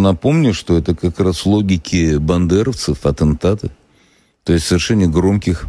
Напомню, что это как раз логики бандеровцев, атентаты, то есть совершение громких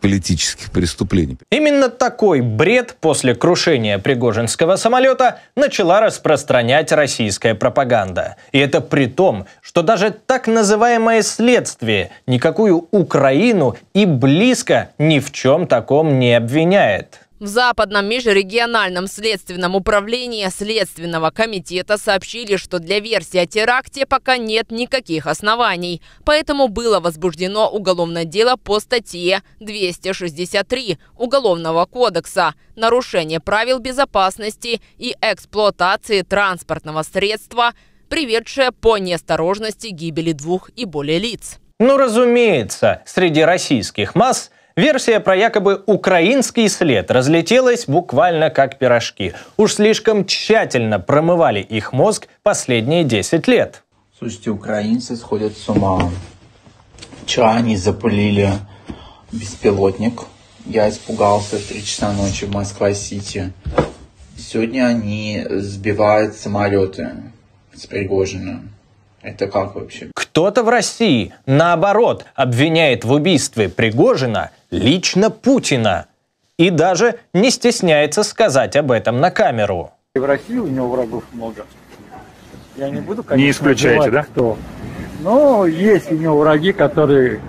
политических преступлений. Именно такой бред после крушения пригожинского самолета начала распространять российская пропаганда. И это при том, что даже так называемое следствие никакую Украину и близко ни в чем таком не обвиняет. В Западном межрегиональном следственном управлении Следственного комитета сообщили, что для версии о теракте пока нет никаких оснований, поэтому было возбуждено уголовное дело по статье 263 Уголовного кодекса «Нарушение правил безопасности и эксплуатации транспортного средства, приведшее по неосторожности гибели двух и более лиц». Ну, разумеется, среди российских масс – Версия про якобы украинский след разлетелась буквально как пирожки. Уж слишком тщательно промывали их мозг последние 10 лет. Слушайте, украинцы сходят с ума. Вчера они запылили беспилотник. Я испугался в 3 часа ночи в Москва-Сити. Сегодня они сбивают самолеты с Пригожина. Это как вообще? Кто-то в России, наоборот, обвиняет в убийстве Пригожина лично Путина. И даже не стесняется сказать об этом на камеру. И в России у него врагов много. Я не буду, конечно, Не исключаете, да? Кто. Но есть у него враги, которые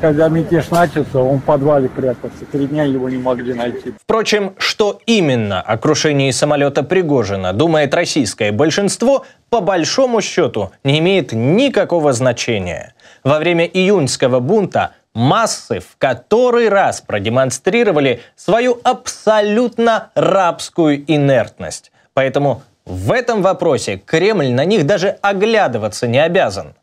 когда мятеж начался, он в подвале прятался. Три дня его не могли найти. Впрочем, что именно о крушении самолета Пригожина думает российское большинство, по большому счету не имеет никакого значения. Во время июньского бунта массы в который раз продемонстрировали свою абсолютно рабскую инертность. Поэтому в этом вопросе Кремль на них даже оглядываться не обязан.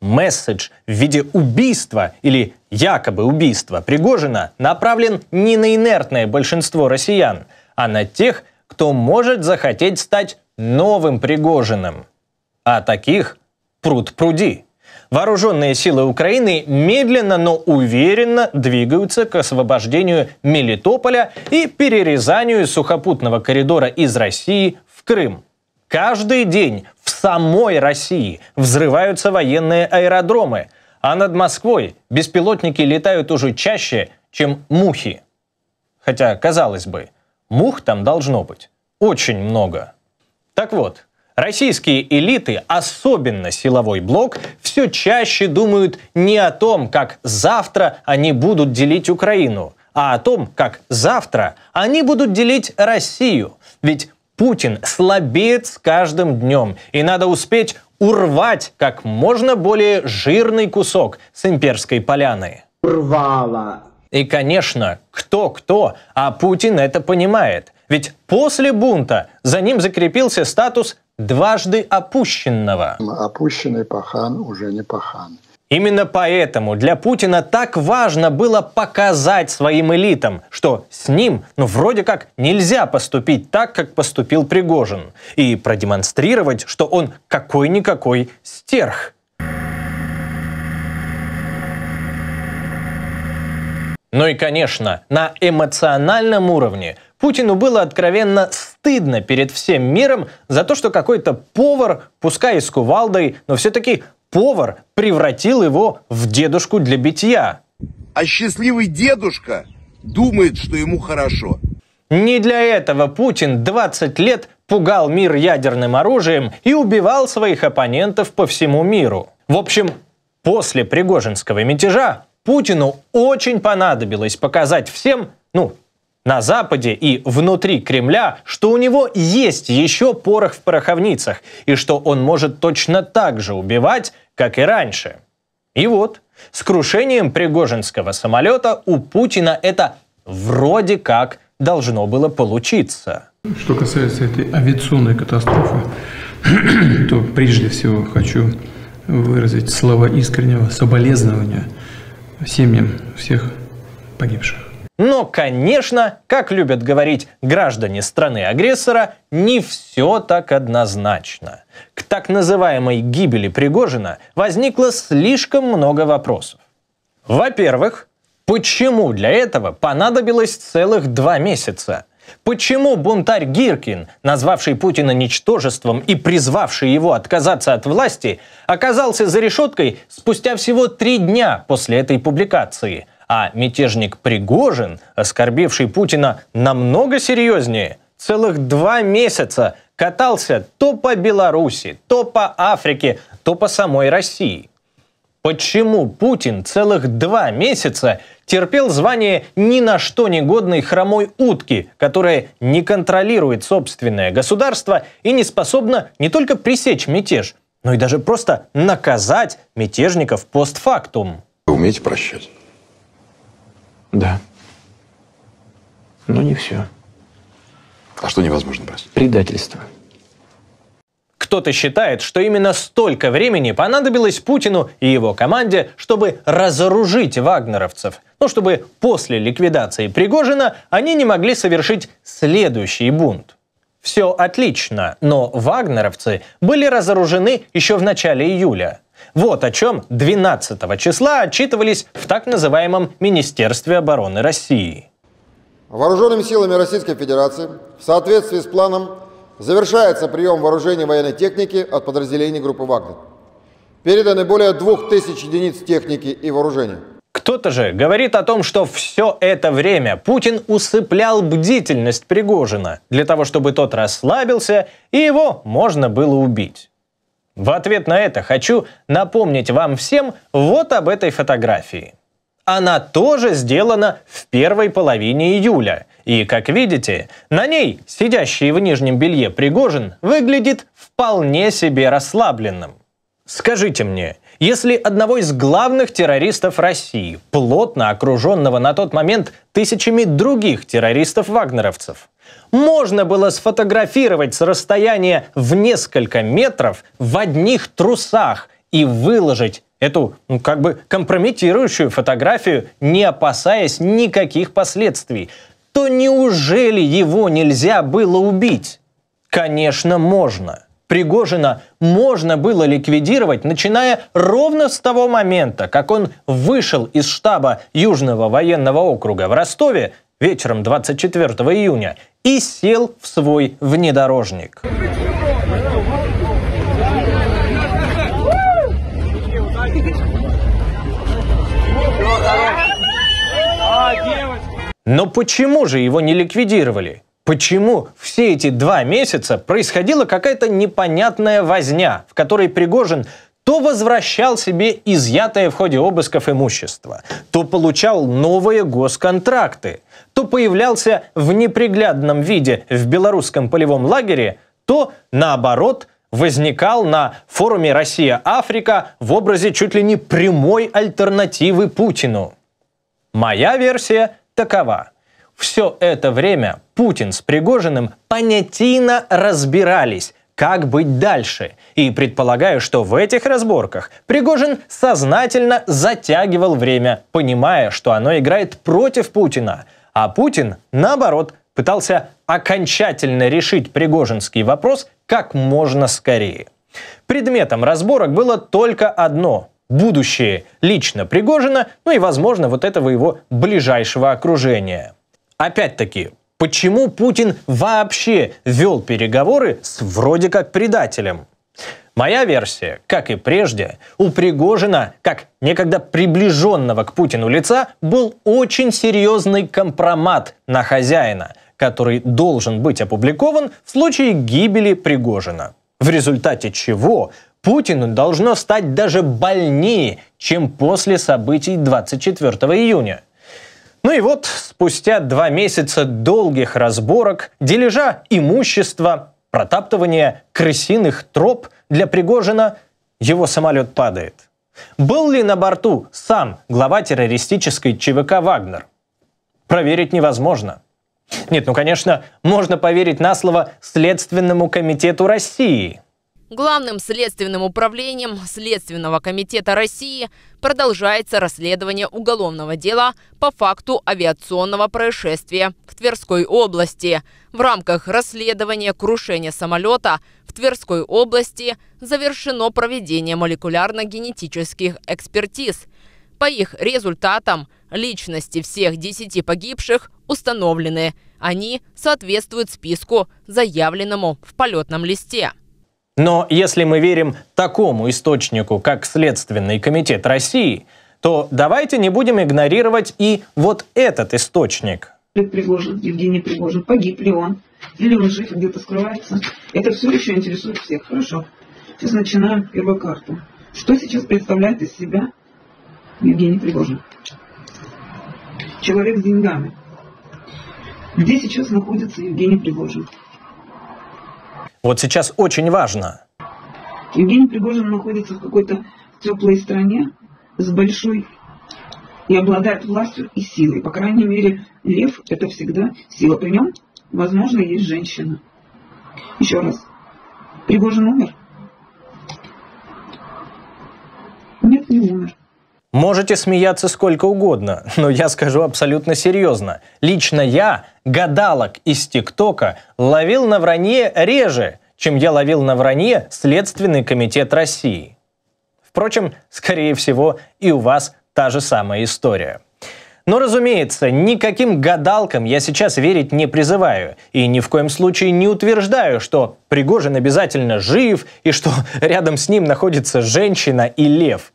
Месседж в виде убийства или якобы убийства Пригожина направлен не на инертное большинство россиян, а на тех, кто может захотеть стать новым Пригожиным. А таких пруд пруди. Вооруженные силы Украины медленно, но уверенно двигаются к освобождению Мелитополя и перерезанию сухопутного коридора из России в Крым. Каждый день в самой России взрываются военные аэродромы, а над Москвой беспилотники летают уже чаще, чем мухи. Хотя, казалось бы, мух там должно быть очень много. Так вот, Российские элиты, особенно силовой блок, все чаще думают не о том, как завтра они будут делить Украину, а о том, как завтра они будут делить Россию. Ведь Путин слабеет с каждым днем, и надо успеть урвать как можно более жирный кусок с имперской поляны. Урвала. И, конечно, кто-кто, а Путин это понимает. Ведь после бунта за ним закрепился статус дважды опущенного. Опущенный пахан уже не пахан. Именно поэтому для Путина так важно было показать своим элитам, что с ним, ну, вроде как, нельзя поступить так, как поступил Пригожин, и продемонстрировать, что он какой-никакой стерх. Ну и, конечно, на эмоциональном уровне Путину было откровенно стыдно перед всем миром за то, что какой-то повар, пускай и с кувалдой, но все-таки повар превратил его в дедушку для битья. А счастливый дедушка думает, что ему хорошо. Не для этого Путин 20 лет пугал мир ядерным оружием и убивал своих оппонентов по всему миру. В общем, после Пригожинского мятежа Путину очень понадобилось показать всем, ну, на Западе и внутри Кремля, что у него есть еще порох в пороховницах и что он может точно так же убивать, как и раньше. И вот, с крушением Пригожинского самолета у Путина это вроде как должно было получиться. Что касается этой авиационной катастрофы, то прежде всего хочу выразить слова искреннего соболезнования – семьям всех погибших. Но, конечно, как любят говорить граждане страны-агрессора, не все так однозначно. К так называемой гибели Пригожина возникло слишком много вопросов. Во-первых, почему для этого понадобилось целых два месяца – Почему бунтарь Гиркин, назвавший Путина ничтожеством и призвавший его отказаться от власти, оказался за решеткой спустя всего три дня после этой публикации, а мятежник Пригожин, оскорбивший Путина намного серьезнее, целых два месяца катался то по Беларуси, то по Африке, то по самой России – Почему Путин целых два месяца терпел звание ни на что негодной хромой утки, которая не контролирует собственное государство и не способна не только пресечь мятеж, но и даже просто наказать мятежников постфактум? Вы умеете прощать? Да. Но ну, не все. А что невозможно простить? Предательство кто-то считает, что именно столько времени понадобилось Путину и его команде, чтобы разоружить вагнеровцев. Ну, чтобы после ликвидации Пригожина они не могли совершить следующий бунт. Все отлично, но вагнеровцы были разоружены еще в начале июля. Вот о чем 12 числа отчитывались в так называемом Министерстве обороны России. Вооруженными силами Российской Федерации в соответствии с планом Завершается прием вооружений военной техники от подразделений группы «Вагнер». Переданы более двух тысяч единиц техники и вооружения. Кто-то же говорит о том, что все это время Путин усыплял бдительность Пригожина для того, чтобы тот расслабился и его можно было убить. В ответ на это хочу напомнить вам всем вот об этой фотографии. Она тоже сделана в первой половине июля – и, как видите, на ней, сидящий в нижнем белье Пригожин, выглядит вполне себе расслабленным. Скажите мне, если одного из главных террористов России, плотно окруженного на тот момент тысячами других террористов-вагнеровцев, можно было сфотографировать с расстояния в несколько метров в одних трусах и выложить эту ну, как бы компрометирующую фотографию, не опасаясь никаких последствий, то неужели его нельзя было убить? Конечно, можно. Пригожина можно было ликвидировать, начиная ровно с того момента, как он вышел из штаба Южного военного округа в Ростове вечером 24 июня и сел в свой внедорожник. Но почему же его не ликвидировали? Почему все эти два месяца происходила какая-то непонятная возня, в которой Пригожин то возвращал себе изъятое в ходе обысков имущество, то получал новые госконтракты, то появлялся в неприглядном виде в белорусском полевом лагере, то, наоборот, возникал на форуме «Россия-Африка» в образе чуть ли не прямой альтернативы Путину. Моя версия – такова. Все это время Путин с Пригожиным понятийно разбирались, как быть дальше. И предполагаю, что в этих разборках Пригожин сознательно затягивал время, понимая, что оно играет против Путина. А Путин, наоборот, пытался окончательно решить пригожинский вопрос как можно скорее. Предметом разборок было только одно будущее лично Пригожина, ну и, возможно, вот этого его ближайшего окружения. Опять-таки, почему Путин вообще вел переговоры с вроде как предателем? Моя версия, как и прежде, у Пригожина, как некогда приближенного к Путину лица, был очень серьезный компромат на хозяина, который должен быть опубликован в случае гибели Пригожина. В результате чего Путину должно стать даже больнее, чем после событий 24 июня. Ну и вот, спустя два месяца долгих разборок, дележа имущества, протаптывания крысиных троп для Пригожина, его самолет падает. Был ли на борту сам глава террористической ЧВК «Вагнер»? Проверить невозможно. Нет, ну, конечно, можно поверить на слово Следственному комитету России – Главным следственным управлением Следственного комитета России продолжается расследование уголовного дела по факту авиационного происшествия в Тверской области. В рамках расследования крушения самолета в Тверской области завершено проведение молекулярно-генетических экспертиз. По их результатам личности всех 10 погибших установлены. Они соответствуют списку, заявленному в полетном листе. Но если мы верим такому источнику, как Следственный комитет России, то давайте не будем игнорировать и вот этот источник. Пригожин, Евгений Пригожин, погиб ли он? Или он жив где-то скрывается? Это все еще интересует всех. Хорошо. Сейчас начинаем первую карту. Что сейчас представляет из себя Евгений Пригожин? Человек с деньгами. Где сейчас находится Евгений Пригожин? Вот сейчас очень важно. Евгений Пригожин находится в какой-то теплой стране с большой и обладает властью и силой. По крайней мере, лев – это всегда сила. При нем, возможно, есть женщина. Еще раз. Пригожин умер? Нет, не умер. Можете смеяться сколько угодно, но я скажу абсолютно серьезно. Лично я гадалок из ТикТока ловил на вранье реже, чем я ловил на вранье Следственный комитет России. Впрочем, скорее всего, и у вас та же самая история. Но, разумеется, никаким гадалкам я сейчас верить не призываю. И ни в коем случае не утверждаю, что Пригожин обязательно жив и что рядом с ним находится женщина и лев.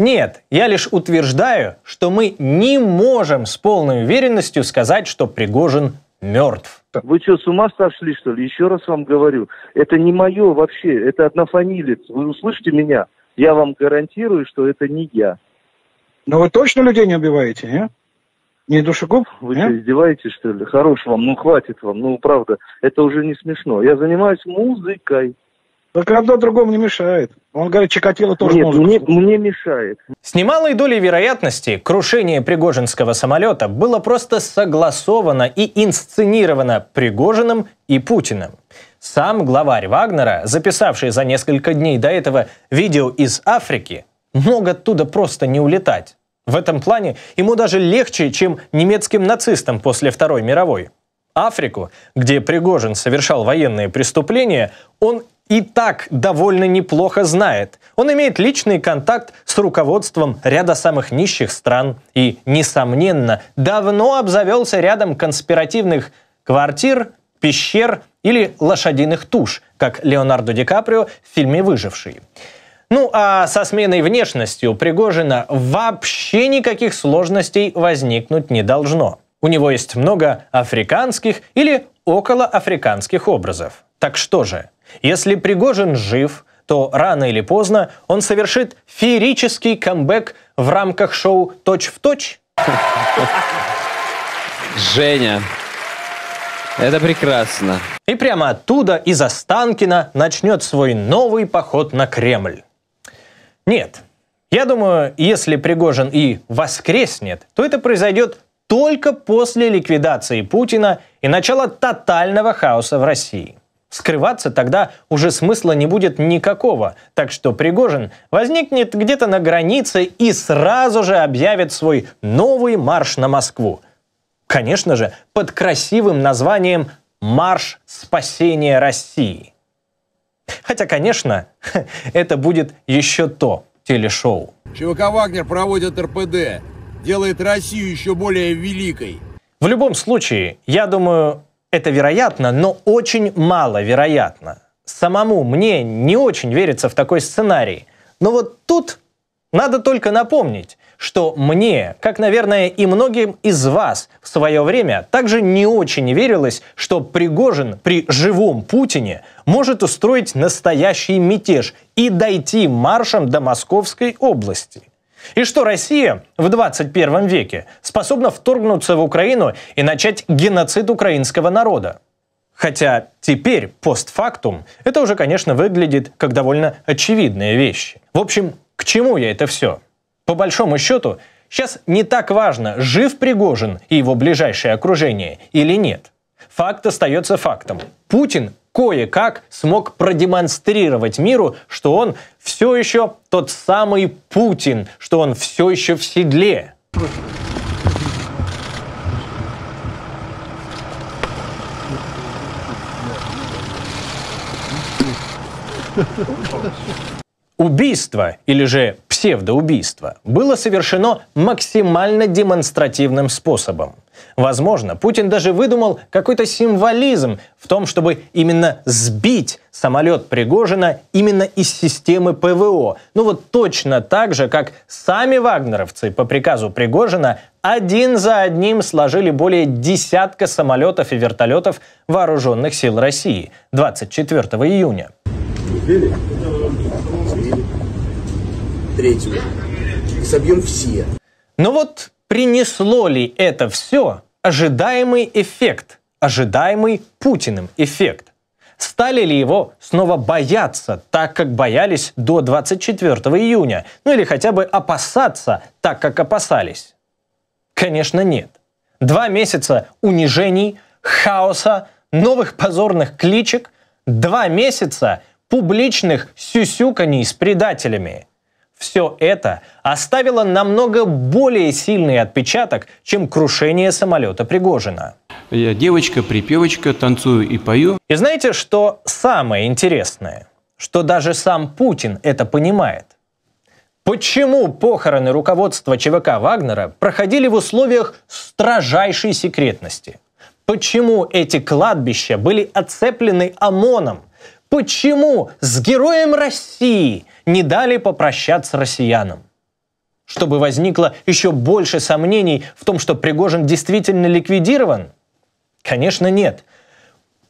Нет, я лишь утверждаю, что мы не можем с полной уверенностью сказать, что Пригожин мертв. Вы что, с ума сошли, что ли? Еще раз вам говорю, это не мое вообще, это однофамилец. Вы услышите меня? Я вам гарантирую, что это не я. Но вы точно людей не убиваете, не? Не душегуб? Вы не? что, издеваетесь, что ли? Хорош вам, ну хватит вам, ну правда, это уже не смешно. Я занимаюсь музыкой. Так одно другому не мешает. Он говорит, Чикатило тоже Нет, может. Мне, мне мешает. С немалой долей вероятности крушение Пригожинского самолета было просто согласовано и инсценировано Пригожиным и Путиным. Сам главарь Вагнера, записавший за несколько дней до этого видео из Африки, мог оттуда просто не улетать. В этом плане ему даже легче, чем немецким нацистам после Второй мировой. Африку, где Пригожин совершал военные преступления, он и так довольно неплохо знает. Он имеет личный контакт с руководством ряда самых нищих стран и, несомненно, давно обзавелся рядом конспиративных квартир, пещер или лошадиных туш, как Леонардо Ди Каприо в фильме «Выживший». Ну а со сменой внешности у Пригожина вообще никаких сложностей возникнуть не должно. У него есть много африканских или около африканских образов. Так что же, если Пригожин жив, то рано или поздно он совершит феерический камбэк в рамках шоу «Точь-в-точь». точь Женя, это прекрасно. И прямо оттуда, из Останкина, начнет свой новый поход на Кремль. Нет, я думаю, если Пригожин и воскреснет, то это произойдет только после ликвидации Путина и начала тотального хаоса в России. Скрываться тогда уже смысла не будет никакого, так что Пригожин возникнет где-то на границе и сразу же объявит свой новый марш на Москву. Конечно же, под красивым названием «Марш спасения России». Хотя, конечно, это будет еще то телешоу. ЧВК «Вагнер» проводит РПД, делает Россию еще более великой. В любом случае, я думаю, это вероятно, но очень мало вероятно. Самому мне не очень верится в такой сценарий. Но вот тут надо только напомнить, что мне, как, наверное, и многим из вас в свое время, также не очень верилось, что Пригожин при живом Путине может устроить настоящий мятеж и дойти маршем до Московской области. И что Россия в 21 веке способна вторгнуться в Украину и начать геноцид украинского народа. Хотя теперь, постфактум, это уже, конечно, выглядит как довольно очевидные вещи. В общем, к чему я это все? По большому счету, сейчас не так важно, жив Пригожин и его ближайшее окружение или нет. Факт остается фактом. Путин кое-как смог продемонстрировать миру, что он все еще тот самый Путин, что он все еще в седле. Убийство или же псевдоубийство было совершено максимально демонстративным способом. Возможно, Путин даже выдумал какой-то символизм в том, чтобы именно сбить самолет Пригожина именно из системы ПВО. Ну вот точно так же, как сами вагнеровцы по приказу Пригожина один за одним сложили более десятка самолетов и вертолетов вооруженных сил России 24 июня. Третью. И собьем все. Но ну вот принесло ли это все ожидаемый эффект, ожидаемый Путиным эффект. Стали ли его снова бояться, так как боялись до 24 июня, ну или хотя бы опасаться, так как опасались? Конечно, нет. Два месяца унижений, хаоса, новых позорных кличек, два месяца публичных сюсюканий с предателями – все это оставило намного более сильный отпечаток, чем крушение самолета Пригожина. Я девочка, припевочка, танцую и пою. И знаете, что самое интересное? Что даже сам Путин это понимает. Почему похороны руководства ЧВК Вагнера проходили в условиях строжайшей секретности? Почему эти кладбища были оцеплены ОМОНом? Почему с героем России не дали попрощаться россиянам. Чтобы возникло еще больше сомнений в том, что Пригожин действительно ликвидирован? Конечно, нет.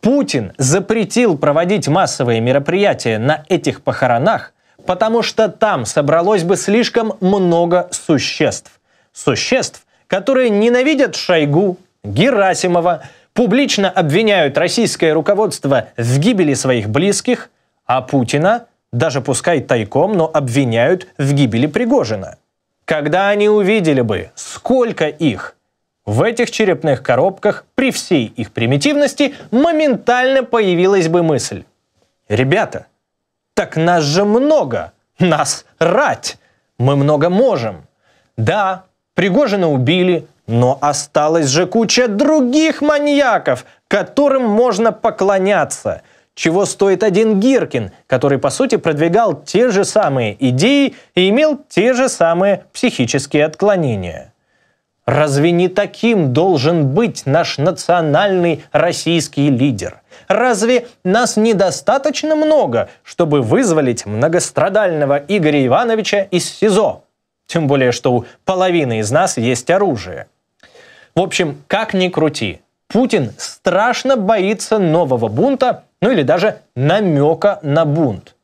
Путин запретил проводить массовые мероприятия на этих похоронах, потому что там собралось бы слишком много существ. Существ, которые ненавидят Шойгу, Герасимова, публично обвиняют российское руководство в гибели своих близких, а Путина даже пускай тайком, но обвиняют в гибели Пригожина. Когда они увидели бы, сколько их, в этих черепных коробках, при всей их примитивности, моментально появилась бы мысль. Ребята, так нас же много, нас рать, мы много можем. Да, Пригожина убили, но осталась же куча других маньяков, которым можно поклоняться – чего стоит один Гиркин, который, по сути, продвигал те же самые идеи и имел те же самые психические отклонения. Разве не таким должен быть наш национальный российский лидер? Разве нас недостаточно много, чтобы вызволить многострадального Игоря Ивановича из СИЗО? Тем более, что у половины из нас есть оружие. В общем, как ни крути, Путин страшно боится нового бунта ну или даже намека на бунт.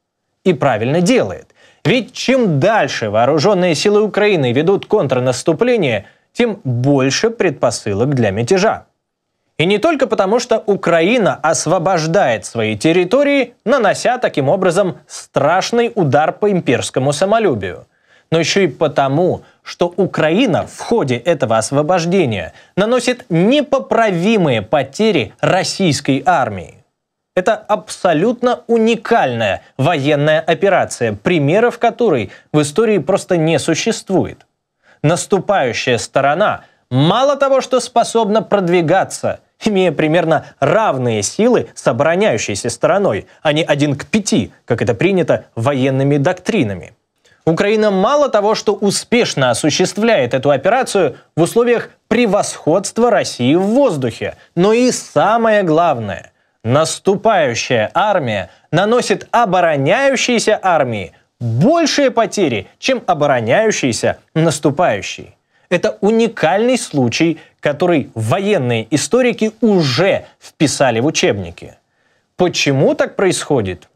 И правильно делает. Ведь чем дальше вооруженные силы Украины ведут контрнаступление, тем больше предпосылок для мятежа. И не только потому, что Украина освобождает свои территории, нанося таким образом страшный удар по имперскому самолюбию, но еще и потому, что Украина в ходе этого освобождения наносит непоправимые потери российской армии. Это абсолютно уникальная военная операция, примеров которой в истории просто не существует. Наступающая сторона мало того, что способна продвигаться, имея примерно равные силы с обороняющейся стороной, а не один к пяти, как это принято военными доктринами. Украина мало того, что успешно осуществляет эту операцию в условиях превосходства России в воздухе, но и самое главное – Наступающая армия наносит обороняющейся армии большие потери, чем обороняющийся наступающий. Это уникальный случай, который военные историки уже вписали в учебники. Почему так происходит?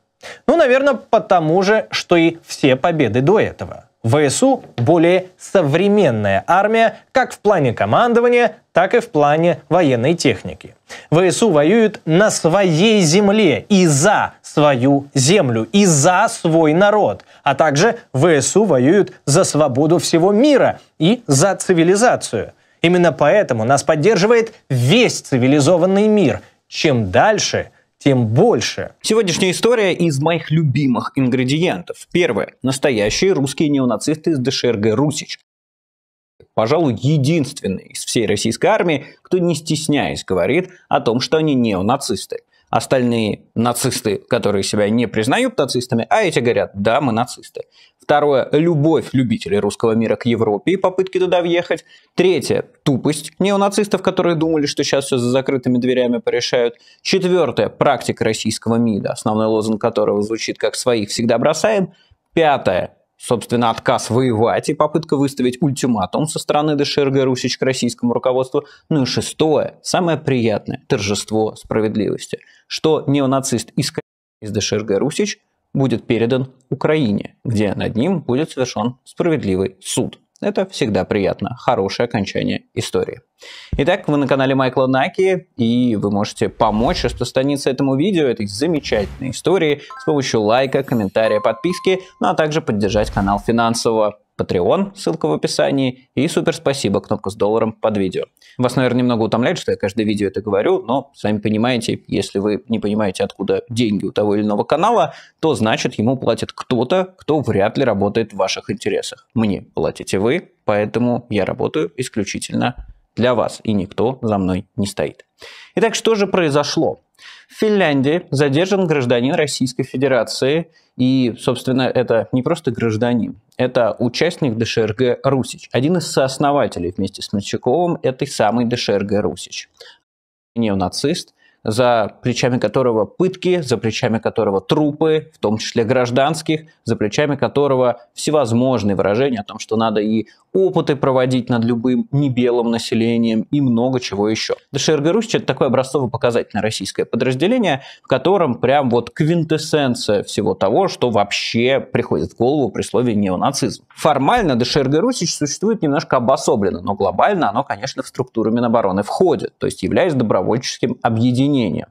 Ну, наверное, потому же, что и все победы до этого – ВСУ более современная армия как в плане командования, так и в плане военной техники. ВСУ воюют на своей земле и за свою землю, и за свой народ. А также ВСУ воюют за свободу всего мира и за цивилизацию. Именно поэтому нас поддерживает весь цивилизованный мир. Чем дальше – тем больше. Сегодняшняя история из моих любимых ингредиентов. Первое. Настоящие русские неонацисты из ДШРГ «Русич». Пожалуй, единственный из всей российской армии, кто не стесняясь говорит о том, что они неонацисты. Остальные нацисты, которые себя не признают нацистами, а эти говорят, да, мы нацисты. Второе – любовь любителей русского мира к Европе и попытки туда въехать. Третье – тупость неонацистов, которые думали, что сейчас все за закрытыми дверями порешают. Четвертое – практика российского МИДа, основной лозунг которого звучит как «своих всегда бросаем». Пятое собственно, отказ воевать и попытка выставить ультиматум со стороны ДШРГ Русич к российскому руководству. Ну и шестое, самое приятное, торжество справедливости, что неонацист из ДШРГ Русич будет передан Украине, где над ним будет совершен справедливый суд. Это всегда приятно. Хорошее окончание истории. Итак, вы на канале Майкла Наки, и вы можете помочь распространиться этому видео, этой замечательной истории, с помощью лайка, комментария, подписки, ну а также поддержать канал финансово Patreon, ссылка в описании, и супер спасибо, кнопка с долларом под видео. Вас, наверное, немного утомляет, что я каждое видео это говорю, но сами понимаете, если вы не понимаете, откуда деньги у того или иного канала, то значит ему платит кто-то, кто вряд ли работает в ваших интересах. Мне платите вы, поэтому я работаю исключительно для вас, и никто за мной не стоит. Итак, что же произошло? В Финляндии задержан гражданин Российской Федерации, и, собственно, это не просто гражданин, это участник ДШРГ «Русич», один из сооснователей вместе с Мельчаковым этой самой ДШРГ «Русич». Не нацист за плечами которого пытки, за плечами которого трупы, в том числе гражданских, за плечами которого всевозможные выражения о том, что надо и опыты проводить над любым небелым населением и много чего еще. ДШРГ Русь – это такое образцово-показательное российское подразделение, в котором прям вот квинтэссенция всего того, что вообще приходит в голову при слове неонацизм. Формально ДШРГ Русь существует немножко обособленно, но глобально оно, конечно, в структуру Минобороны входит, то есть являясь добровольческим объединением объединения.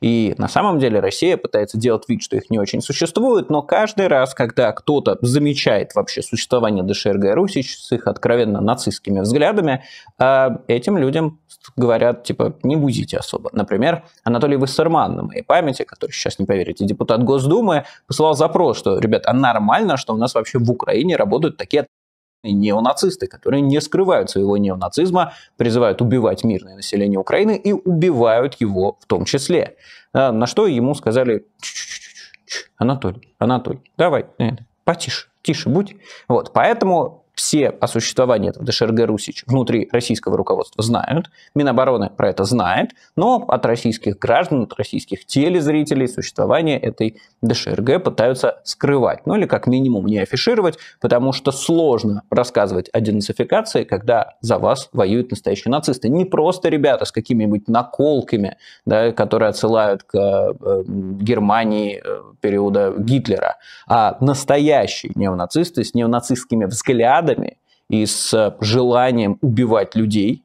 И на самом деле Россия пытается делать вид, что их не очень существует, но каждый раз, когда кто-то замечает вообще существование ДШРГ Руси с их откровенно нацистскими взглядами, а, этим людям говорят, типа, не бузите особо. Например, Анатолий Вассерман, на моей памяти, который сейчас, не поверите, депутат Госдумы, посылал запрос, что, ребят, а нормально, что у нас вообще в Украине работают такие неонацисты, которые не скрывают своего неонацизма, призывают убивать мирное население Украины и убивают его в том числе. А, на что ему сказали, Анатолий, Анатолий, давай, э, потише, тише будь. Вот, поэтому все о существовании этого ДШРГ Русич внутри российского руководства знают, Минобороны про это знает, но от российских граждан, от российских телезрителей существование этой ДШРГ пытаются скрывать, ну или как минимум не афишировать, потому что сложно рассказывать о денацификации, когда за вас воюют настоящие нацисты. Не просто ребята с какими-нибудь наколками, да, которые отсылают к эм, э, Германии периода Гитлера, а настоящие неонацисты с неонацистскими взглядами, взглядами и с э, желанием убивать людей,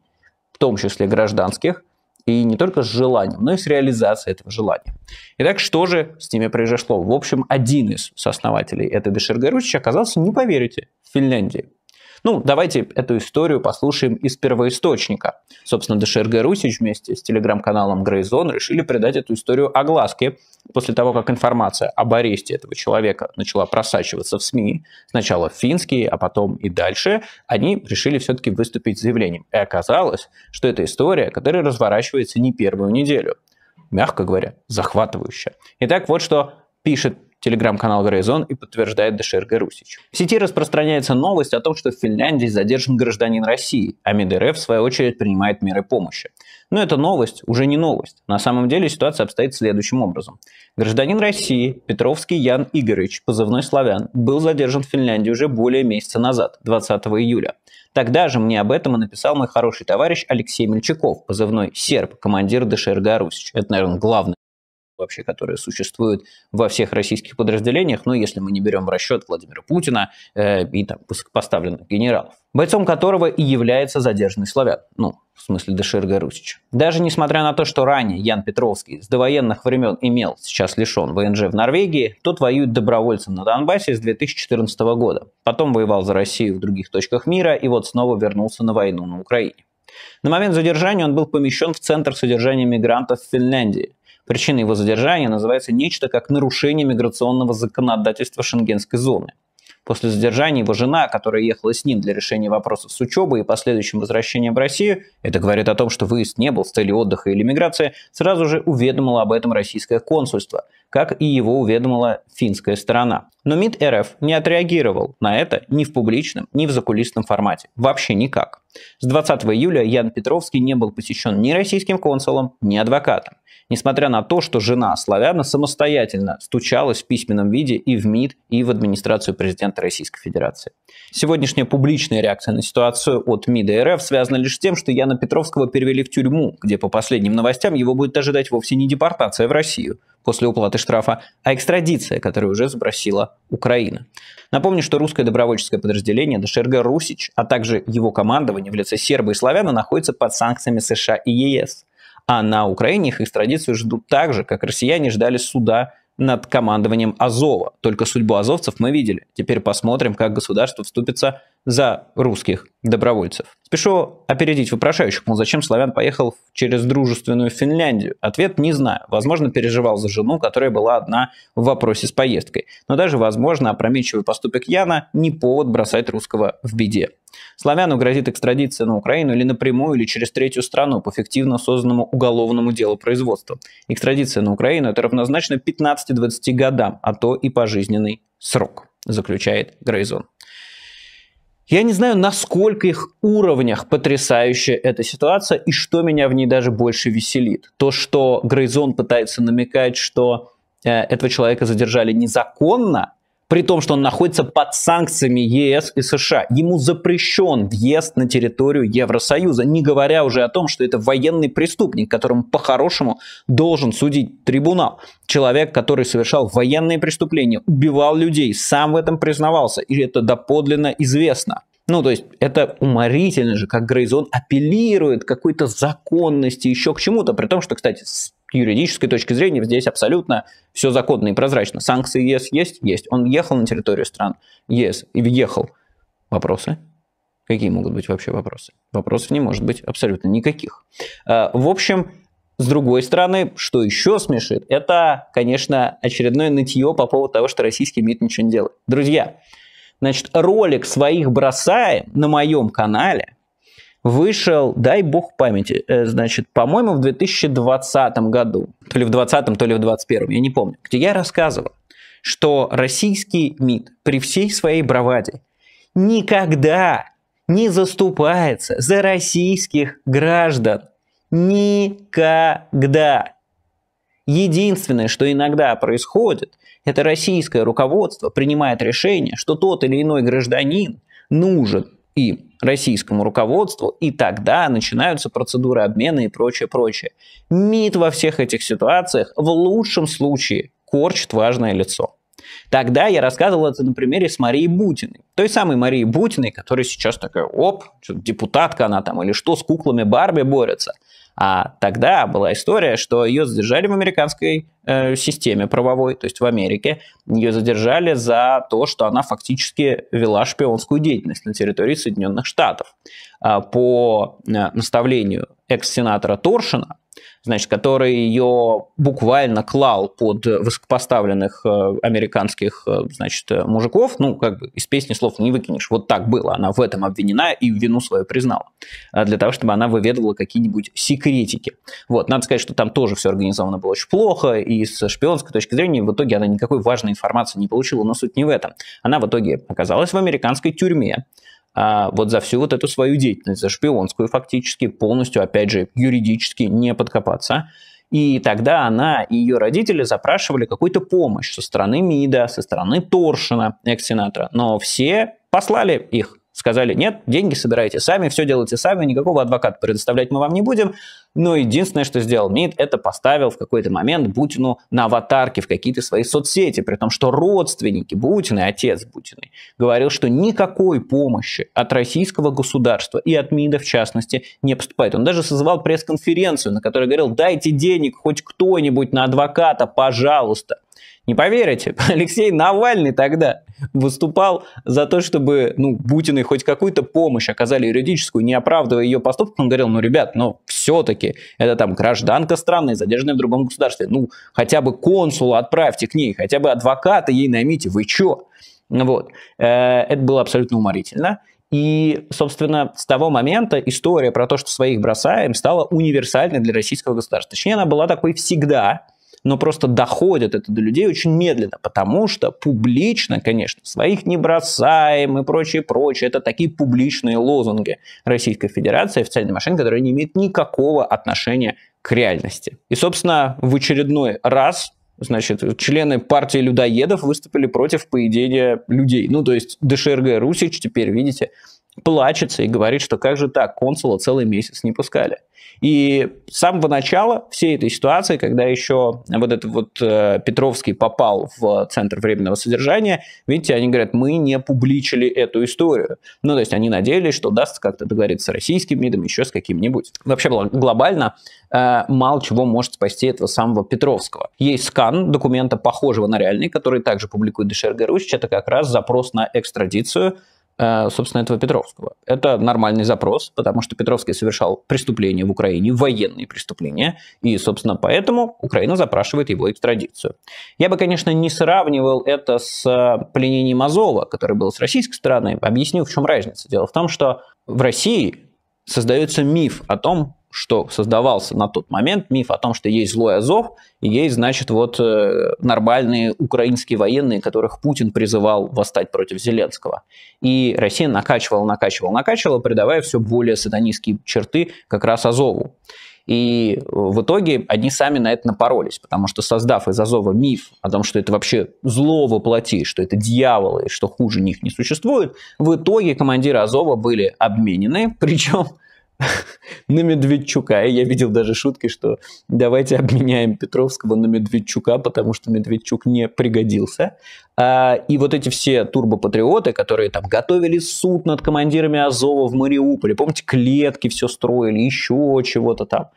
в том числе гражданских, и не только с желанием, но и с реализацией этого желания. Итак, что же с ними произошло? В общем, один из сооснователей этой Дешергаручича оказался, не поверите, в Финляндии. Ну, давайте эту историю послушаем из первоисточника. Собственно, ДШРГ Русич вместе с телеграм-каналом Грейзон решили придать эту историю огласке после того, как информация об аресте этого человека начала просачиваться в СМИ. Сначала финские, а потом и дальше. Они решили все-таки выступить с заявлением. И оказалось, что это история, которая разворачивается не первую неделю. Мягко говоря, захватывающая. Итак, вот что пишет телеграм-канал «Горизон» и подтверждает ДШРГ Русич. В сети распространяется новость о том, что в Финляндии задержан гражданин России, а МИД РФ, в свою очередь, принимает меры помощи. Но эта новость уже не новость. На самом деле ситуация обстоит следующим образом. Гражданин России Петровский Ян Игоревич, позывной «Славян», был задержан в Финляндии уже более месяца назад, 20 июля. Тогда же мне об этом и написал мой хороший товарищ Алексей Мельчаков, позывной «Серб», командир ДШРГ Русич. Это, наверное, главное вообще, которые существуют во всех российских подразделениях, ну, если мы не берем в расчет Владимира Путина э, и там поставленных генералов, бойцом которого и является задержанный славян, ну, в смысле Дешир Гарусич. Даже несмотря на то, что ранее Ян Петровский с довоенных времен имел, сейчас лишен ВНЖ в Норвегии, тот воюет добровольцем на Донбассе с 2014 года. Потом воевал за Россию в других точках мира и вот снова вернулся на войну на Украине. На момент задержания он был помещен в Центр содержания мигрантов в Финляндии – Причина его задержания называется нечто как нарушение миграционного законодательства шенгенской зоны. После задержания его жена, которая ехала с ним для решения вопросов с учебой и последующим возвращением в Россию, это говорит о том, что выезд не был с целью отдыха или миграции, сразу же уведомило об этом российское консульство, как и его уведомила финская сторона. Но МИД РФ не отреагировал на это ни в публичном, ни в закулисном формате. Вообще никак. С 20 июля Ян Петровский не был посещен ни российским консулом, ни адвокатом несмотря на то, что жена Славяна самостоятельно стучалась в письменном виде и в МИД, и в администрацию президента Российской Федерации. Сегодняшняя публичная реакция на ситуацию от МИДа РФ связана лишь с тем, что Яна Петровского перевели в тюрьму, где, по последним новостям, его будет ожидать вовсе не депортация в Россию после уплаты штрафа, а экстрадиция, которую уже сбросила Украина. Напомню, что русское добровольческое подразделение ДШРГ «Русич», а также его командование в лице серба и славяна находится под санкциями США и ЕС – а на Украине их экстрадицию ждут так же, как россияне ждали суда над командованием Азова. Только судьбу азовцев мы видели. Теперь посмотрим, как государство вступится за русских добровольцев. Спешу опередить вопрошающих, мол, зачем славян поехал через дружественную Финляндию? Ответ не знаю. Возможно, переживал за жену, которая была одна в вопросе с поездкой. Но даже, возможно, опрометчивый поступок Яна не повод бросать русского в беде. Славяну грозит экстрадиция на Украину или напрямую, или через третью страну по фиктивно созданному уголовному делу производства. Экстрадиция на Украину – это равнозначно 15-20 годам, а то и пожизненный срок, заключает Грейзон. Я не знаю, на сколько их уровнях потрясающая эта ситуация, и что меня в ней даже больше веселит. То, что Грейзон пытается намекать, что э, этого человека задержали незаконно, при том, что он находится под санкциями ЕС и США. Ему запрещен въезд на территорию Евросоюза, не говоря уже о том, что это военный преступник, которому по-хорошему должен судить трибунал. Человек, который совершал военные преступления, убивал людей, сам в этом признавался, и это доподлинно известно. Ну, то есть это уморительно же, как Грейзон апеллирует к какой-то законности, еще к чему-то. При том, что, кстати, юридической точки зрения здесь абсолютно все законно и прозрачно. Санкции ЕС есть? Есть. Он ехал на территорию стран ЕС и въехал. Вопросы? Какие могут быть вообще вопросы? Вопросов не может быть абсолютно никаких. А, в общем, с другой стороны, что еще смешит, это, конечно, очередное нытье по поводу того, что российский МИД ничего не делает. Друзья, значит, ролик своих бросаем на моем канале, вышел, дай бог памяти, э, значит, по-моему, в 2020 году, то ли в 2020, то ли в 2021, я не помню, где я рассказывал, что российский МИД при всей своей браваде никогда не заступается за российских граждан. Никогда. Единственное, что иногда происходит, это российское руководство принимает решение, что тот или иной гражданин нужен им российскому руководству, и тогда начинаются процедуры обмена и прочее, прочее. МИД во всех этих ситуациях в лучшем случае корчит важное лицо. Тогда я рассказывал это на примере с Марией Бутиной. Той самой Марии Бутиной, которая сейчас такая, оп, депутатка она там или что, с куклами Барби борется – а тогда была история, что ее задержали в американской э, системе правовой, то есть в Америке. Ее задержали за то, что она фактически вела шпионскую деятельность на территории Соединенных Штатов. А по э, наставлению экс-сенатора Торшина, значит, который ее буквально клал под высокопоставленных э, американских, э, значит, э, мужиков, ну, как бы из песни слов не выкинешь. Вот так было. Она в этом обвинена и вину свою признала. Для того, чтобы она выведывала какие-нибудь секретики. Вот. Надо сказать, что там тоже все организовано было очень плохо, и с шпионской точки зрения в итоге она никакой важной информации не получила, но суть не в этом. Она в итоге оказалась в американской тюрьме, а, вот за всю вот эту свою деятельность, за шпионскую фактически, полностью, опять же, юридически не подкопаться. И тогда она и ее родители запрашивали какую-то помощь со стороны МИДа, со стороны Торшина, экс-сенатора. Но все послали их сказали, нет, деньги собирайте сами, все делайте сами, никакого адвоката предоставлять мы вам не будем. Но единственное, что сделал МИД, это поставил в какой-то момент Бутину на аватарке в какие-то свои соцсети, при том, что родственники Бутина, отец Бутиной, говорил, что никакой помощи от российского государства и от МИДа, в частности, не поступает. Он даже созвал пресс-конференцию, на которой говорил, дайте денег хоть кто-нибудь на адвоката, пожалуйста. Не поверите, Алексей Навальный тогда выступал за то, чтобы ну, Путину хоть какую-то помощь оказали юридическую, не оправдывая ее поступок. Он говорил, ну, ребят, но все-таки это там гражданка страны, задержанная в другом государстве. Ну, хотя бы консула отправьте к ней, хотя бы адвоката ей наймите, вы че? Вот. Э, это было абсолютно уморительно. И, собственно, с того момента история про то, что своих бросаем, стала универсальной для российского государства. Точнее, она была такой всегда, но просто доходит это до людей очень медленно, потому что публично, конечно, своих не бросаем и прочее, прочее, это такие публичные лозунги Российской Федерации, официальной машины, которые не имеют никакого отношения к реальности. И, собственно, в очередной раз значит, члены партии людоедов выступили против поедения людей. Ну, то есть ДШРГ Русич теперь, видите, плачется и говорит, что как же так, консула целый месяц не пускали. И с самого начала всей этой ситуации, когда еще вот этот вот э, Петровский попал в центр временного содержания, видите, они говорят, мы не публичили эту историю. Ну, то есть они надеялись, что удастся как-то договориться с российским МИДом, еще с каким-нибудь. Вообще глобально э, мало чего может спасти этого самого Петровского. Есть скан документа, похожего на реальный, который также публикует ДШРГ Руч, это как раз запрос на экстрадицию Э, собственно, этого Петровского. Это нормальный запрос, потому что Петровский совершал преступления в Украине, военные преступления, и, собственно, поэтому Украина запрашивает его экстрадицию. Я бы, конечно, не сравнивал это с э, пленением Азова, который был с российской стороны. Объясню, в чем разница. Дело в том, что в России создается миф о том, что создавался на тот момент миф о том, что есть злой Азов и есть, значит, вот э, нормальные украинские военные, которых Путин призывал восстать против Зеленского. И Россия накачивала, накачивала, накачивала, придавая все более сатанистские черты как раз Азову. И э, в итоге они сами на это напоролись, потому что создав из Азова миф о том, что это вообще зло воплоти, что это дьяволы, что хуже них не существует, в итоге командиры Азова были обменены, причем на Медведчука. И я видел даже шутки, что давайте обменяем Петровского на Медведчука, потому что Медведчук не пригодился. А, и вот эти все турбопатриоты, которые там готовили суд над командирами Азова в Мариуполе, помните, клетки все строили, еще чего-то там,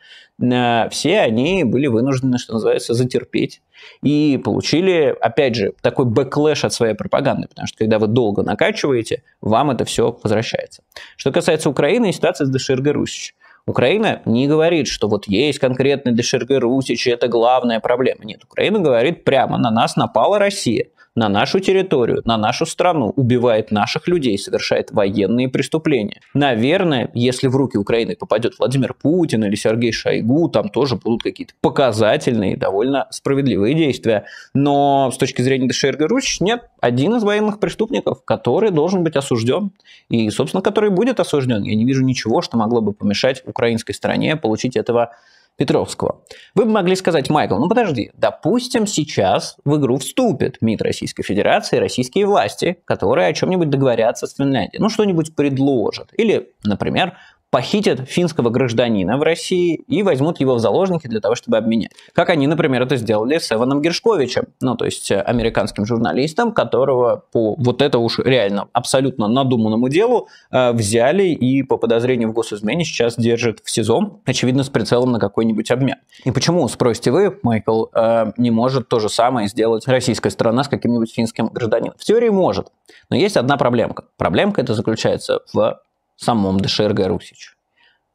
а, все они были вынуждены, что называется, затерпеть. И получили, опять же, такой бэклэш от своей пропаганды, потому что когда вы долго накачиваете, вам это все возвращается. Что касается Украины и ситуации с Даширгой Русич. Украина не говорит, что вот есть конкретный Дешерге Русич, это главная проблема. Нет, Украина говорит прямо, на нас напала Россия на нашу территорию, на нашу страну, убивает наших людей, совершает военные преступления. Наверное, если в руки Украины попадет Владимир Путин или Сергей Шойгу, там тоже будут какие-то показательные, довольно справедливые действия. Но с точки зрения Дешерга Руч, нет, один из военных преступников, который должен быть осужден, и, собственно, который будет осужден. Я не вижу ничего, что могло бы помешать украинской стране получить этого Петровского. Вы бы могли сказать, Майкл, ну подожди, допустим, сейчас в игру вступит МИД Российской Федерации, и российские власти, которые о чем-нибудь договорятся с Финляндией, ну что-нибудь предложат. Или, например, похитят финского гражданина в России и возьмут его в заложники для того, чтобы обменять. Как они, например, это сделали с Эваном Гершковичем, ну, то есть э, американским журналистом, которого по вот это уж реально абсолютно надуманному делу э, взяли и по подозрению в госизмене сейчас держат в СИЗО, очевидно, с прицелом на какой-нибудь обмен. И почему, спросите вы, Майкл, э, не может то же самое сделать российская сторона с каким-нибудь финским гражданином? В теории может, но есть одна проблемка. Проблемка это заключается в самом ДШР Гарусич.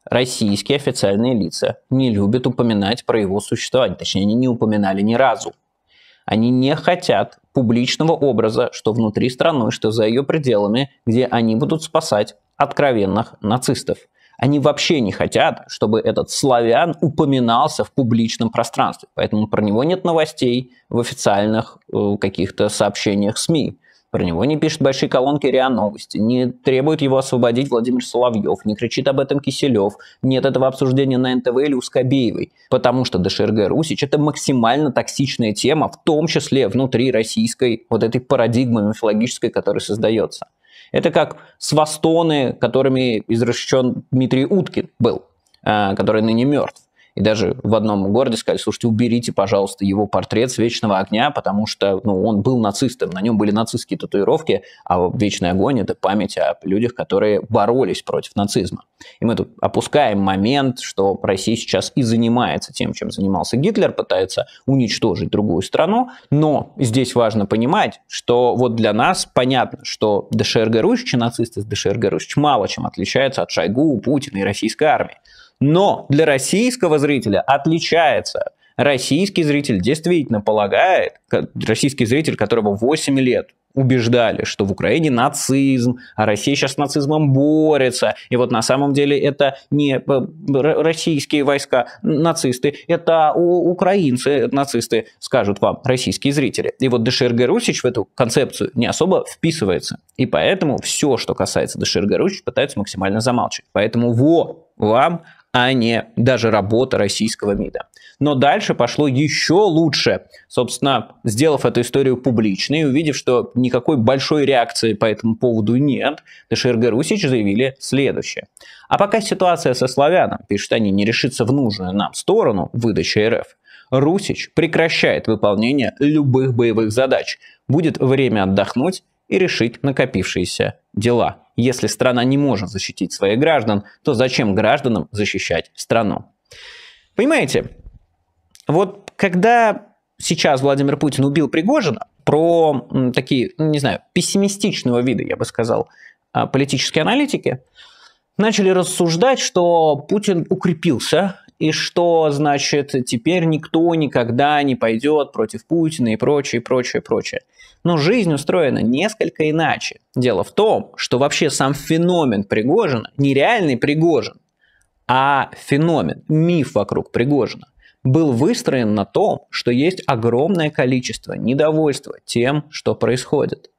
Российские официальные лица не любят упоминать про его существование, точнее, они не упоминали ни разу. Они не хотят публичного образа, что внутри страны, что за ее пределами, где они будут спасать откровенных нацистов. Они вообще не хотят, чтобы этот славян упоминался в публичном пространстве. Поэтому про него нет новостей в официальных э, каких-то сообщениях СМИ. Про него не пишут большие колонки РИА Новости, не требует его освободить Владимир Соловьев, не кричит об этом Киселев, нет этого обсуждения на НТВ или у Скобеевой, потому что ДШРГ Русич – это максимально токсичная тема, в том числе внутри российской вот этой парадигмы мифологической, которая создается. Это как свастоны, которыми изрешечен Дмитрий Уткин был, э, который ныне мертв. И даже в одном городе сказали, слушайте, уберите, пожалуйста, его портрет с «Вечного огня», потому что ну, он был нацистом, на нем были нацистские татуировки, а «Вечный огонь» — это память о людях, которые боролись против нацизма. И мы тут опускаем момент, что Россия сейчас и занимается тем, чем занимался Гитлер, пытается уничтожить другую страну, но здесь важно понимать, что вот для нас понятно, что ДШРГ Русич нацисты с ДШРГ Русич мало чем отличаются от Шойгу, Путина и российской армии. Но для российского зрителя отличается. Российский зритель действительно полагает, российский зритель, которого 8 лет убеждали, что в Украине нацизм, а Россия сейчас с нацизмом борется. И вот на самом деле это не э, российские войска нацисты, это украинцы нацисты, скажут вам российские зрители. И вот Дешерге Русич в эту концепцию не особо вписывается. И поэтому все, что касается Дешерге Русич, пытаются максимально замалчивать. Поэтому во вам а не даже работа российского МИДа. Но дальше пошло еще лучше. Собственно, сделав эту историю публичной, увидев, что никакой большой реакции по этому поводу нет, Дешерг Русич заявили следующее. А пока ситуация со славяном, пишут они, не решится в нужную нам сторону выдачи РФ, Русич прекращает выполнение любых боевых задач. Будет время отдохнуть и решить накопившиеся дела. Если страна не может защитить своих граждан, то зачем гражданам защищать страну? Понимаете, вот когда сейчас Владимир Путин убил Пригожина, про такие, ну, не знаю, пессимистичного вида, я бы сказал, а, политические аналитики, начали рассуждать, что Путин укрепился, и что, значит, теперь никто никогда не пойдет против Путина и прочее, прочее, прочее. Но жизнь устроена несколько иначе. Дело в том, что вообще сам феномен Пригожина, нереальный Пригожин, а феномен, миф вокруг Пригожина, был выстроен на том, что есть огромное количество недовольства тем, что происходит.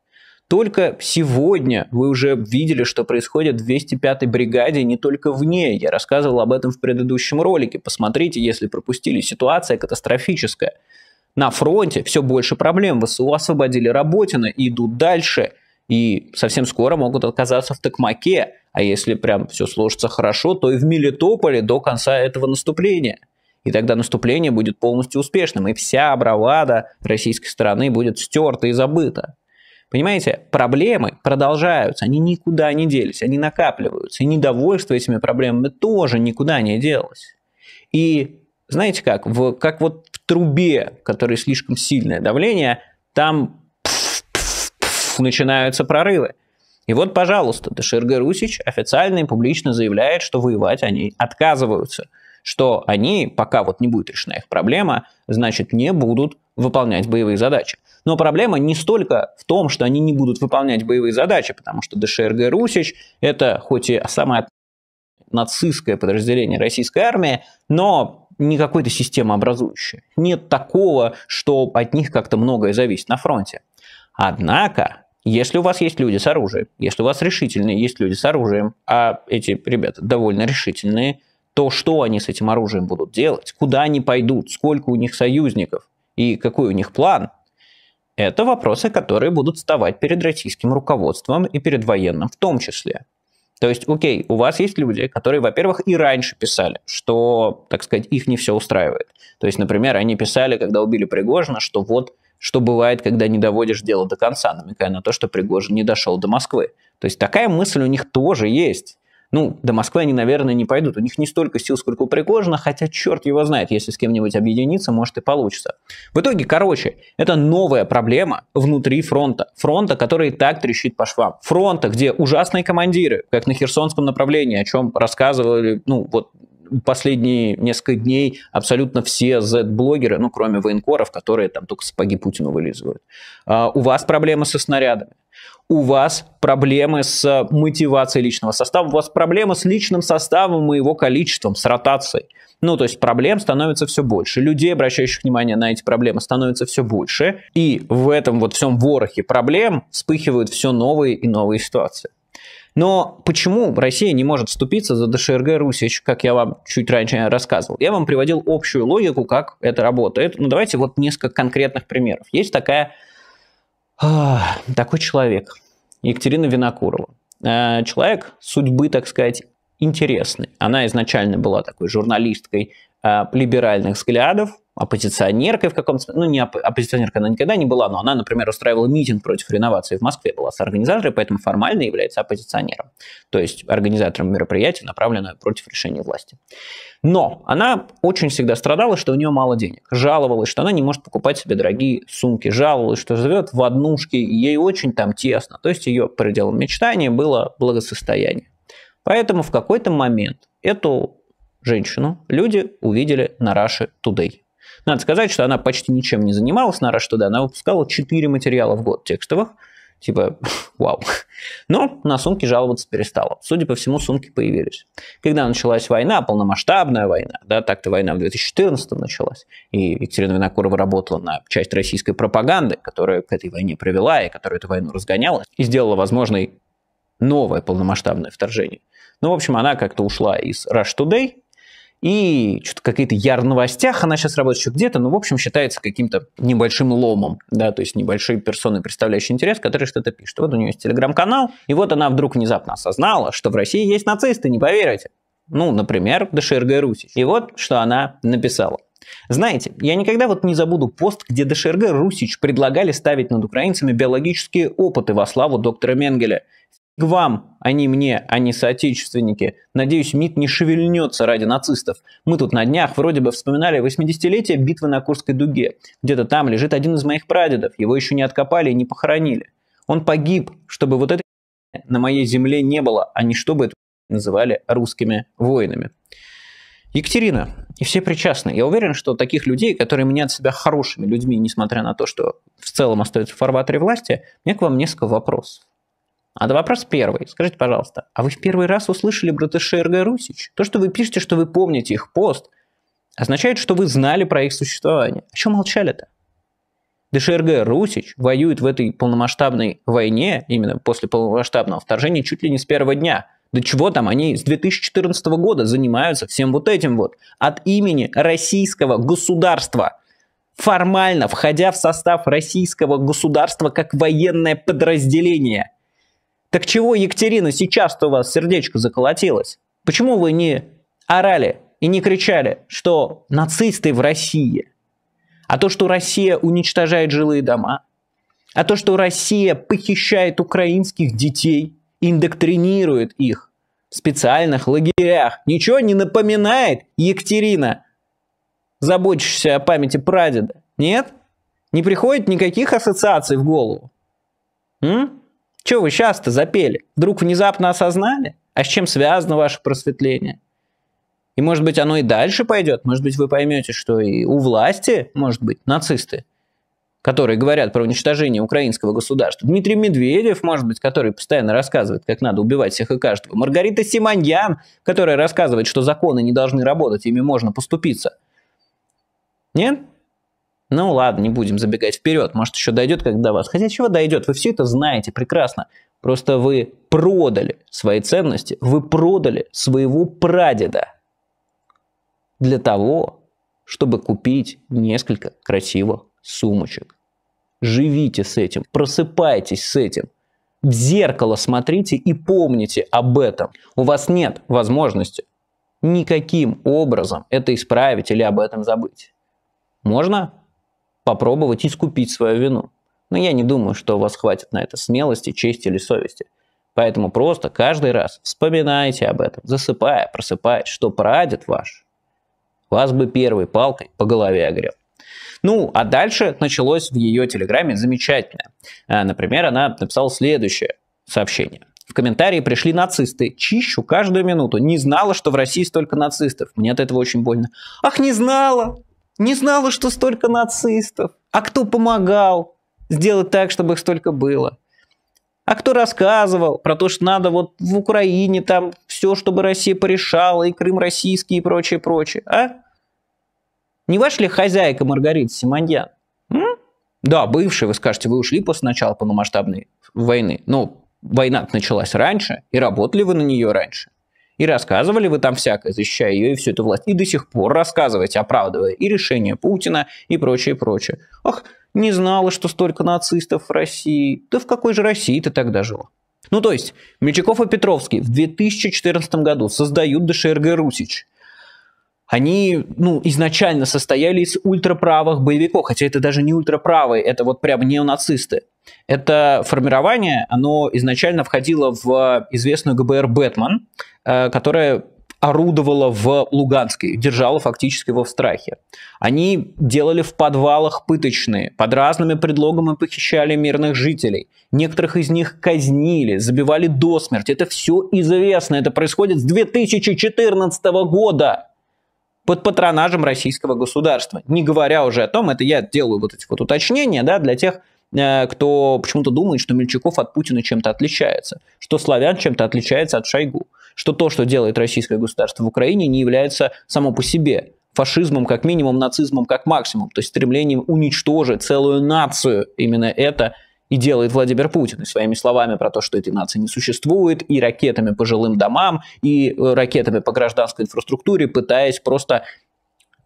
Только сегодня вы уже видели, что происходит в 205-й бригаде не только в ней. Я рассказывал об этом в предыдущем ролике. Посмотрите, если пропустили. Ситуация катастрофическая на фронте все больше проблем. ВСУ освободили Работина и идут дальше. И совсем скоро могут оказаться в Токмаке. А если прям все сложится хорошо, то и в Мелитополе до конца этого наступления. И тогда наступление будет полностью успешным, и вся бравада российской стороны будет стерта и забыта. Понимаете, проблемы продолжаются, они никуда не делись, они накапливаются, и недовольство этими проблемами тоже никуда не делось. И знаете как, в, как вот трубе, в которой слишком сильное давление, там начинаются прорывы. И вот, пожалуйста, Таширга Русич официально и публично заявляет, что воевать они отказываются, что они, пока вот не будет решена их проблема, значит, не будут выполнять боевые задачи. Но проблема не столько в том, что они не будут выполнять боевые задачи, потому что ДШРГ Русич – это хоть и самое нацистское подразделение российской армии, но не какой-то системообразующие. Нет такого, что от них как-то многое зависит на фронте. Однако, если у вас есть люди с оружием, если у вас решительные есть люди с оружием, а эти ребята довольно решительные, то что они с этим оружием будут делать, куда они пойдут, сколько у них союзников и какой у них план, это вопросы, которые будут вставать перед российским руководством и перед военным в том числе. То есть, окей, у вас есть люди, которые, во-первых, и раньше писали, что, так сказать, их не все устраивает. То есть, например, они писали, когда убили Пригожина, что вот что бывает, когда не доводишь дело до конца, намекая на то, что Пригожин не дошел до Москвы. То есть такая мысль у них тоже есть. Ну, до Москвы они, наверное, не пойдут. У них не столько сил, сколько у Пригожина, хотя черт его знает, если с кем-нибудь объединиться, может и получится. В итоге, короче, это новая проблема внутри фронта. Фронта, который так трещит по швам. Фронта, где ужасные командиры, как на Херсонском направлении, о чем рассказывали, ну, вот последние несколько дней абсолютно все Z-блогеры, ну, кроме военкоров, которые там только сапоги Путину вылизывают. А, у вас проблемы со снарядами у вас проблемы с э, мотивацией личного состава, у вас проблемы с личным составом и его количеством, с ротацией. Ну, то есть проблем становится все больше, людей, обращающих внимание на эти проблемы, становится все больше, и в этом вот всем ворохе проблем вспыхивают все новые и новые ситуации. Но почему Россия не может вступиться за ДШРГ Руси, как я вам чуть раньше рассказывал? Я вам приводил общую логику, как это работает. Ну, давайте вот несколько конкретных примеров. Есть такая а, такой человек. Екатерина Винокурова. Э, человек судьбы, так сказать, интересный. Она изначально была такой журналисткой э, либеральных взглядов, оппозиционеркой в каком-то... Ну, не оп- оппозиционеркой она никогда не была, но она, например, устраивала митинг против реновации в Москве, была с соорганизатором, поэтому формально является оппозиционером. То есть организатором мероприятия, направленного против решения власти. Но она очень всегда страдала, что у нее мало денег. Жаловалась, что она не может покупать себе дорогие сумки. Жаловалась, что живет в однушке, и ей очень там тесно. То есть ее пределом мечтания было благосостояние. Поэтому в какой-то момент эту женщину люди увидели на Раши Тудей. Надо сказать, что она почти ничем не занималась на Rush она выпускала 4 материала в год текстовых, типа, вау. Но на сумки жаловаться перестала. Судя по всему, сумки появились. Когда началась война, полномасштабная война, да, так-то война в 2014 началась, и Екатерина Винокурова работала на часть российской пропаганды, которая к этой войне провела и которая эту войну разгоняла, и сделала возможной новое полномасштабное вторжение. Ну, в общем, она как-то ушла из Rush Today, и что-то какие-то яр новостях, она сейчас работает еще где-то, но, ну, в общем, считается каким-то небольшим ломом, да, то есть небольшой персоной, представляющей интерес, который что-то пишет. Вот у нее есть телеграм-канал, и вот она вдруг внезапно осознала, что в России есть нацисты, не поверите. Ну, например, ДШРГ Русич. И вот, что она написала. Знаете, я никогда вот не забуду пост, где ДШРГ Русич предлагали ставить над украинцами биологические опыты во славу доктора Менгеля к вам, они а мне, а не соотечественники. Надеюсь, МИД не шевельнется ради нацистов. Мы тут на днях вроде бы вспоминали 80-летие битвы на Курской дуге. Где-то там лежит один из моих прадедов, его еще не откопали и не похоронили. Он погиб, чтобы вот этой на моей земле не было, а не чтобы это называли русскими воинами. Екатерина и все причастны. Я уверен, что таких людей, которые меняют себя хорошими людьми, несмотря на то, что в целом остаются в фарватере власти, мне к вам несколько вопросов. А вопрос первый. Скажите, пожалуйста, а вы в первый раз услышали братыши РГ Русич? То, что вы пишете, что вы помните их пост, означает, что вы знали про их существование. А что молчали-то? ДШРГ Русич воюет в этой полномасштабной войне, именно после полномасштабного вторжения, чуть ли не с первого дня. До чего там они с 2014 года занимаются всем вот этим вот. От имени российского государства – формально входя в состав российского государства как военное подразделение – так чего, Екатерина, сейчас-то у вас сердечко заколотилось? Почему вы не орали и не кричали, что нацисты в России? А то, что Россия уничтожает жилые дома? А то, что Россия похищает украинских детей, индоктринирует их в специальных лагерях? Ничего не напоминает, Екатерина, заботишься о памяти прадеда? Нет? Не приходит никаких ассоциаций в голову? М? Что вы сейчас-то запели? Вдруг внезапно осознали? А с чем связано ваше просветление? И может быть оно и дальше пойдет, может быть вы поймете, что и у власти, может быть, нацисты, которые говорят про уничтожение украинского государства. Дмитрий Медведев, может быть, который постоянно рассказывает, как надо убивать всех и каждого. Маргарита Симоньян, которая рассказывает, что законы не должны работать, ими можно поступиться. Нет? Ну ладно, не будем забегать вперед, может еще дойдет когда вас. Хотя чего дойдет, вы все это знаете прекрасно. Просто вы продали свои ценности, вы продали своего прадеда для того, чтобы купить несколько красивых сумочек. Живите с этим, просыпайтесь с этим. В зеркало смотрите и помните об этом. У вас нет возможности никаким образом это исправить или об этом забыть. Можно попробовать искупить свою вину. Но я не думаю, что у вас хватит на это смелости, чести или совести. Поэтому просто каждый раз вспоминайте об этом, засыпая, просыпаясь, что прадед ваш вас бы первой палкой по голове огрел. Ну, а дальше началось в ее телеграме замечательное. А, например, она написала следующее сообщение. В комментарии пришли нацисты. Чищу каждую минуту. Не знала, что в России столько нацистов. Мне от этого очень больно. Ах, не знала! Не знала, что столько нацистов. А кто помогал сделать так, чтобы их столько было? А кто рассказывал про то, что надо вот в Украине там все, чтобы Россия порешала, и Крым российский, и прочее, прочее, а? Не ваша ли хозяйка Маргарита Симоньян? М? Да, бывшая, вы скажете, вы ушли после начала полномасштабной войны. Ну, война началась раньше, и работали вы на нее раньше. И рассказывали вы там всякое, защищая ее и всю эту власть. И до сих пор рассказываете, оправдывая и решение Путина, и прочее, прочее. Ах, не знала, что столько нацистов в России. Да в какой же России ты тогда жила? Ну то есть, Мельчаков и Петровский в 2014 году создают ДШРГ «Русич», они, ну, изначально состояли из ультраправых боевиков, хотя это даже не ультраправые, это вот прям неонацисты. Это формирование, оно изначально входило в известную ГБР «Бэтмен», э, которая орудовала в Луганске, держала фактически его в страхе. Они делали в подвалах пыточные, под разными предлогами похищали мирных жителей. Некоторых из них казнили, забивали до смерти. Это все известно, это происходит с 2014 года под патронажем российского государства. Не говоря уже о том, это я делаю вот эти вот уточнения, да, для тех, э, кто почему-то думает, что Мельчаков от Путина чем-то отличается, что славян чем-то отличается от Шойгу, что то, что делает российское государство в Украине, не является само по себе фашизмом как минимум, нацизмом как максимум, то есть стремлением уничтожить целую нацию, именно это – и делает Владимир Путин, и своими словами про то, что этой нации не существует, и ракетами по жилым домам, и э, ракетами по гражданской инфраструктуре, пытаясь просто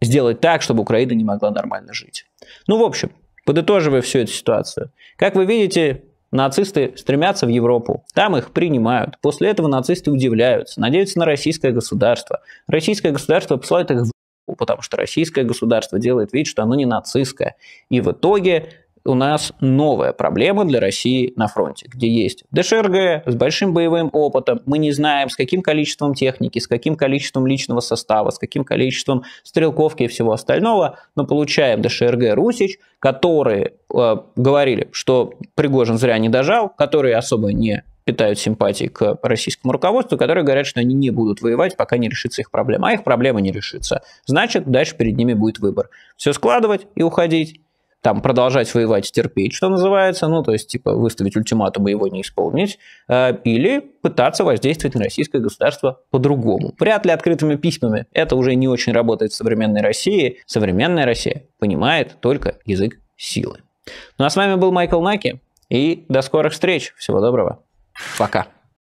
сделать так, чтобы Украина не могла нормально жить. Ну, в общем, подытоживая всю эту ситуацию, как вы видите, нацисты стремятся в Европу, там их принимают, после этого нацисты удивляются, надеются на российское государство. Российское государство посылает их в потому что российское государство делает вид, что оно не нацистское. И в итоге у нас новая проблема для России на фронте, где есть ДШРГ с большим боевым опытом, мы не знаем, с каким количеством техники, с каким количеством личного состава, с каким количеством стрелковки и всего остального, но получаем ДШРГ Русич, которые э, говорили, что Пригожин зря не дожал, которые особо не питают симпатии к российскому руководству, которые говорят, что они не будут воевать, пока не решится их проблема. А их проблема не решится. Значит, дальше перед ними будет выбор. Все складывать и уходить, там продолжать воевать, терпеть, что называется, ну, то есть, типа, выставить ультиматум и его не исполнить, э, или пытаться воздействовать на российское государство по-другому. Вряд ли открытыми письмами. Это уже не очень работает в современной России. Современная Россия понимает только язык силы. Ну а с вами был Майкл Наки, и до скорых встреч. Всего доброго. Пока.